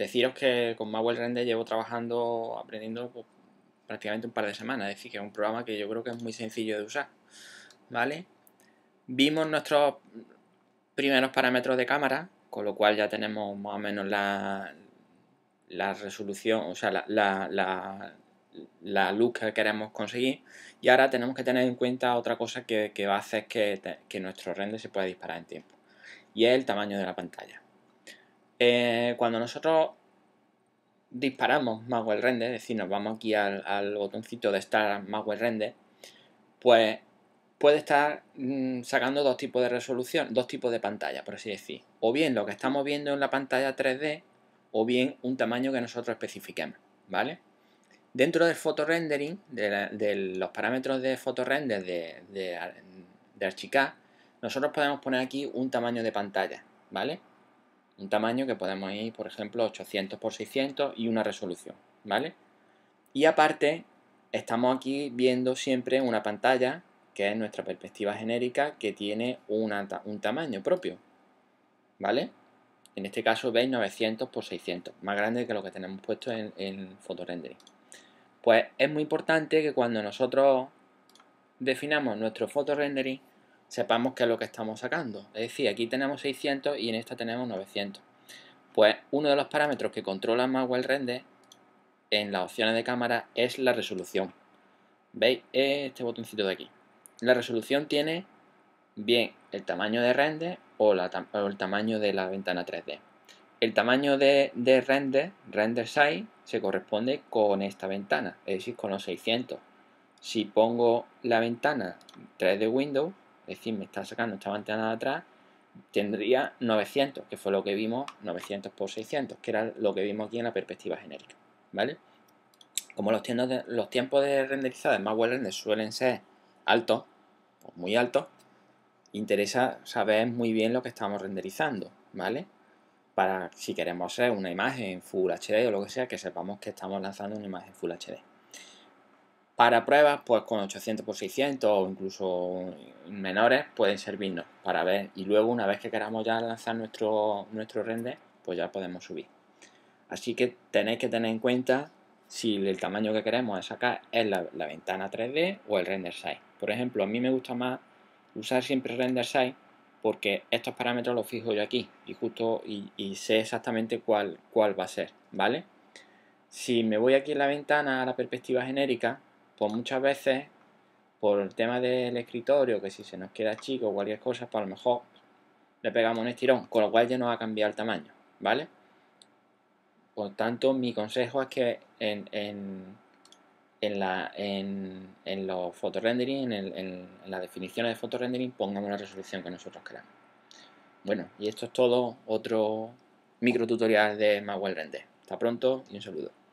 Deciros que con Mawel Render llevo trabajando, aprendiendo pues, prácticamente un par de semanas, es decir, que es un programa que yo creo que es muy sencillo de usar, ¿vale? Vimos nuestros primeros parámetros de cámara, con lo cual ya tenemos más o menos la, la resolución, o sea, la, luz que queremos conseguir. Y ahora tenemos que tener en cuenta otra cosa que, va a hacer que, que, nuestro render se pueda disparar en tiempo. Y es el tamaño de la pantalla. Eh, cuando nosotros disparamos malware render, es decir, nos vamos aquí al, botoncito de estar web render, pues puede estar mm, sacando dos tipos de resolución, dos tipos de pantalla, por así decir. O bien lo que estamos viendo en la pantalla 3D, o bien un tamaño que nosotros especifiquemos, ¿vale? Dentro del fotorendering, de, de los parámetros de fotorender de, de, de Archicad, nosotros podemos poner aquí un tamaño de pantalla, ¿vale? un tamaño que podemos ir, por ejemplo, 800 x 600 y una resolución, ¿vale? Y aparte, estamos aquí viendo siempre una pantalla, que es nuestra perspectiva genérica, que tiene un tamaño propio, ¿vale? En este caso veis 900 x 600, más grande que lo que tenemos puesto en, en Photorendering. Pues es muy importante que cuando nosotros definamos nuestro photorendering, sepamos qué es lo que estamos sacando. Es decir, aquí tenemos 600 y en esta tenemos 900. Pues uno de los parámetros que controla el Render en las opciones de cámara es la resolución. ¿Veis? Este botoncito de aquí. La resolución tiene bien el tamaño de render o, el tamaño de la ventana 3D. El tamaño de, de, render, render size, se corresponde con esta ventana, es decir, con los 600. Si pongo la ventana 3D Windows, es decir, me está sacando esta ventana de atrás, tendría 900, que fue lo que vimos, 900 por 600, que era lo que vimos aquí en la perspectiva genérica, ¿vale? Como los, los tiempos de renderizado en malware Render suelen ser altos, pues muy altos, interesa saber muy bien lo que estamos renderizando, ¿vale? Para si queremos hacer una imagen Full HD o lo que sea, que sepamos que estamos lanzando una imagen Full HD. Para pruebas, pues con 800 por 600 o incluso menores pueden servirnos para ver. Y luego, una vez que queramos ya lanzar nuestro, nuestro render, pues ya podemos subir. Así que tenéis que tener en cuenta si el tamaño que queremos sacar es la, ventana 3D o el render size. Por ejemplo, a mí me gusta más usar siempre render size porque estos parámetros los fijo yo aquí y justo y, sé exactamente cuál, cuál va a ser, ¿vale? Si me voy aquí en la ventana a la perspectiva genérica, pues muchas veces, por el tema del escritorio, que si se nos queda chico o cualquier cosa, pues a lo mejor le pegamos un estirón, con lo cual ya nos a cambiar el tamaño, ¿vale? Por tanto, mi consejo es que en, la, en, los fotorendering, en, en, las definiciones de fotorendering, pongamos la resolución que nosotros queramos. Bueno, y esto es todo, otro micro tutorial de Magwell Render. Hasta pronto y un saludo.